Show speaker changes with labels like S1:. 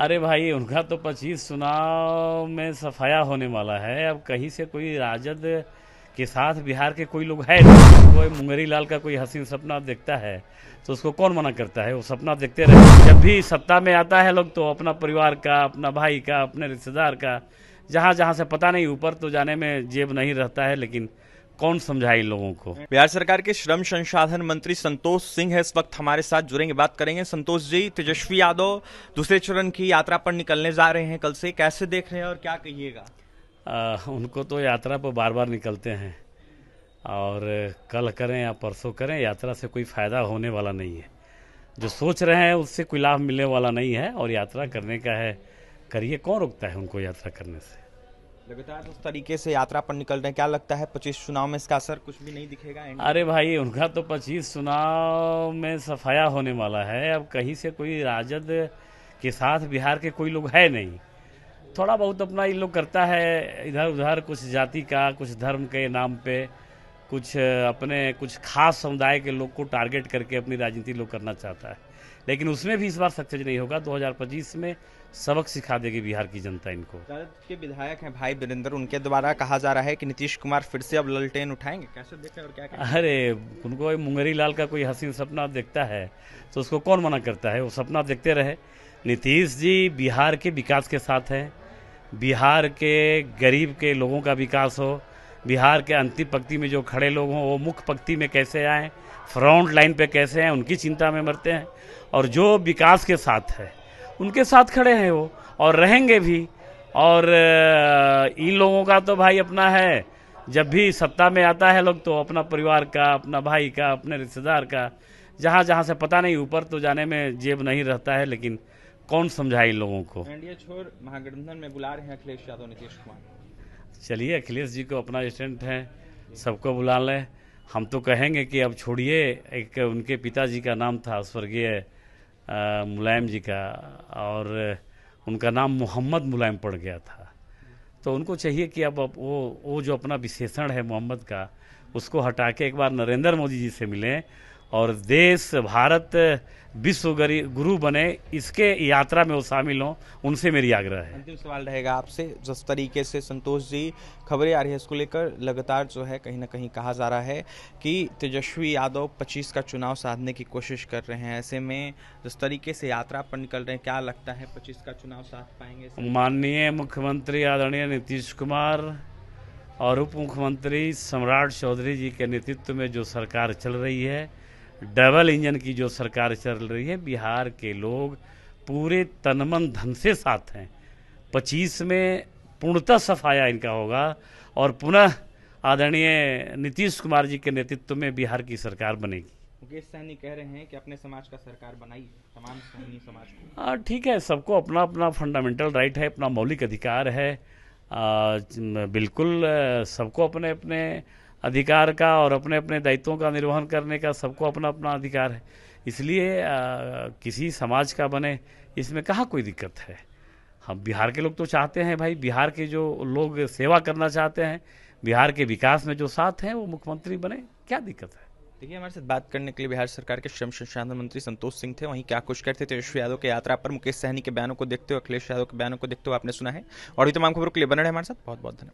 S1: अरे भाई उनका तो पचीस चुनाव में सफाया होने वाला है अब कहीं से कोई राजद के साथ बिहार के कोई लोग है कोई तो मुंगेरी लाल का कोई हसीन सपना देखता है तो उसको कौन मना करता है वो सपना देखते रहते जब भी सत्ता में आता है लोग तो अपना परिवार का अपना भाई का अपने रिश्तेदार का जहाँ जहाँ से पता नहीं ऊपर तो जाने में जेब नहीं रहता है लेकिन कौन समझाए लोगों को बिहार सरकार के श्रम संसाधन मंत्री
S2: संतोष सिंह है इस वक्त हमारे साथ जुड़ेंगे बात करेंगे संतोष जी तेजस्वी यादव दूसरे चरण की यात्रा पर निकलने जा रहे हैं कल से कैसे देख रहे हैं और क्या कहिएगा
S1: उनको तो यात्रा पर बार बार निकलते हैं और कल करें या परसों करें यात्रा से कोई फ़ायदा होने वाला नहीं है जो सोच रहे हैं उससे कोई लाभ मिलने वाला नहीं है और यात्रा करने का है करिए कौन रोकता है उनको यात्रा करने से
S2: लगातार उस तरीके से यात्रा पर निकल रहे हैं क्या लगता है पच्चीस चुनाव में इसका असर कुछ भी नहीं दिखेगा
S1: अरे भाई उनका तो पच्चीस चुनाव में सफाया होने वाला है अब कहीं से कोई राजद के साथ बिहार के कोई लोग है नहीं थोड़ा बहुत अपना ये लोग करता है इधर उधर कुछ जाति का कुछ धर्म के नाम पे कुछ अपने कुछ खास समुदाय के लोग को टारगेट करके अपनी राजनीति लोग करना चाहता है लेकिन उसमें भी इस बार सक्सेस नहीं होगा 2025 में सबक सिखा देगी बिहार की जनता इनको
S2: के विधायक हैं भाई वीरेंद्र उनके द्वारा कहा जा रहा है
S1: कि नीतीश कुमार फिर से अब ललटेन उठाएंगे कैसे देखते हैं और क्या अरे उनको मुंगेरी लाल का कोई हसीन सपना देखता है तो उसको कौन मना करता है वो सपना देखते रहे नीतीश जी बिहार के विकास के साथ हैं बिहार के गरीब के लोगों का विकास हो बिहार के अंतिम पंक्ति में जो खड़े लोग हों वो मुख्य पंक्ति में कैसे आएँ फ्रंट लाइन पे कैसे हैं उनकी चिंता में मरते हैं और जो विकास के साथ है उनके साथ खड़े हैं वो और रहेंगे भी और इन लोगों का तो भाई अपना है जब भी सत्ता में आता है लोग तो अपना परिवार का अपना भाई का अपने रिश्तेदार का जहाँ जहाँ से पता नहीं ऊपर तो जाने में जेब नहीं रहता है लेकिन कौन समझाए इन लोगों को
S2: इंडिया छोड़ महागठबंधन में बुला रहे हैं अखिलेश यादव नीतीश कुमार
S1: चलिए अखिलेश जी को अपना स्टेंट हैं सबको बुला लें हम तो कहेंगे कि अब छोड़िए एक उनके पिताजी का नाम था स्वर्गीय मुलायम जी का और उनका नाम मोहम्मद मुलायम पड़ गया था तो उनको चाहिए कि अब अब वो वो जो अपना विशेषण है मोहम्मद का उसको हटा के एक बार नरेंद्र मोदी जी से मिलें और देश भारत विश्व गुरु बने इसके यात्रा में वो शामिल हों उनसे मेरी आग्रह है
S2: अंतिम सवाल रहेगा आपसे जिस तरीके से संतोष जी खबरें आ रही है इसको लेकर लगातार जो है कहीं ना कहीं कहा जा रहा है कि तेजस्वी यादव 25 का चुनाव साधने की कोशिश कर रहे हैं ऐसे में जिस तरीके से यात्रा पर निकल रहे हैं क्या लगता है पच्चीस का चुनाव साध पाएंगे
S1: माननीय मुख्यमंत्री आदरणीय नीतीश कुमार और उप मुख्यमंत्री सम्राट चौधरी जी के नेतृत्व में जो सरकार चल रही है डबल इंजन की जो सरकार चल रही है बिहार के लोग पूरे तनमन धन से साथ हैं पच्चीस में पूर्णतः सफाया इनका होगा और पुनः आदरणीय नीतीश कुमार जी के नेतृत्व में बिहार की सरकार बनेगी
S2: मुकेश सहनी कह रहे हैं कि अपने समाज का सरकार बनाई तमाम सहनी समाज को हाँ
S1: ठीक है सबको अपना अपना फंडामेंटल राइट है अपना मौलिक अधिकार है आ, बिल्कुल सबको अपने अपने अधिकार का और अपने अपने दायित्वों का निर्वहन करने का सबको अपना अपना अधिकार है इसलिए आ, किसी समाज का बने इसमें कहाँ कोई दिक्कत है हम बिहार के लोग तो चाहते हैं भाई बिहार के जो लोग सेवा करना चाहते हैं बिहार के विकास में जो साथ हैं वो मुख्यमंत्री बने क्या दिक्कत है देखिए हमारे साथ बात करने के लिए बिहार
S2: सरकार के श्रम संसाधन मंत्री संतोष सिंह थे वहीं क्या कुछ करते तेजस्वी यादव की यात्रा पर मुकेश सहनी के बयानों को देखते हुए अखिलेश यादव के बयानों को देखते हुए आपने सुना है और भी तमाम खबरों के लिए बने रहे हमारे साथ बहुत बहुत धन्यवाद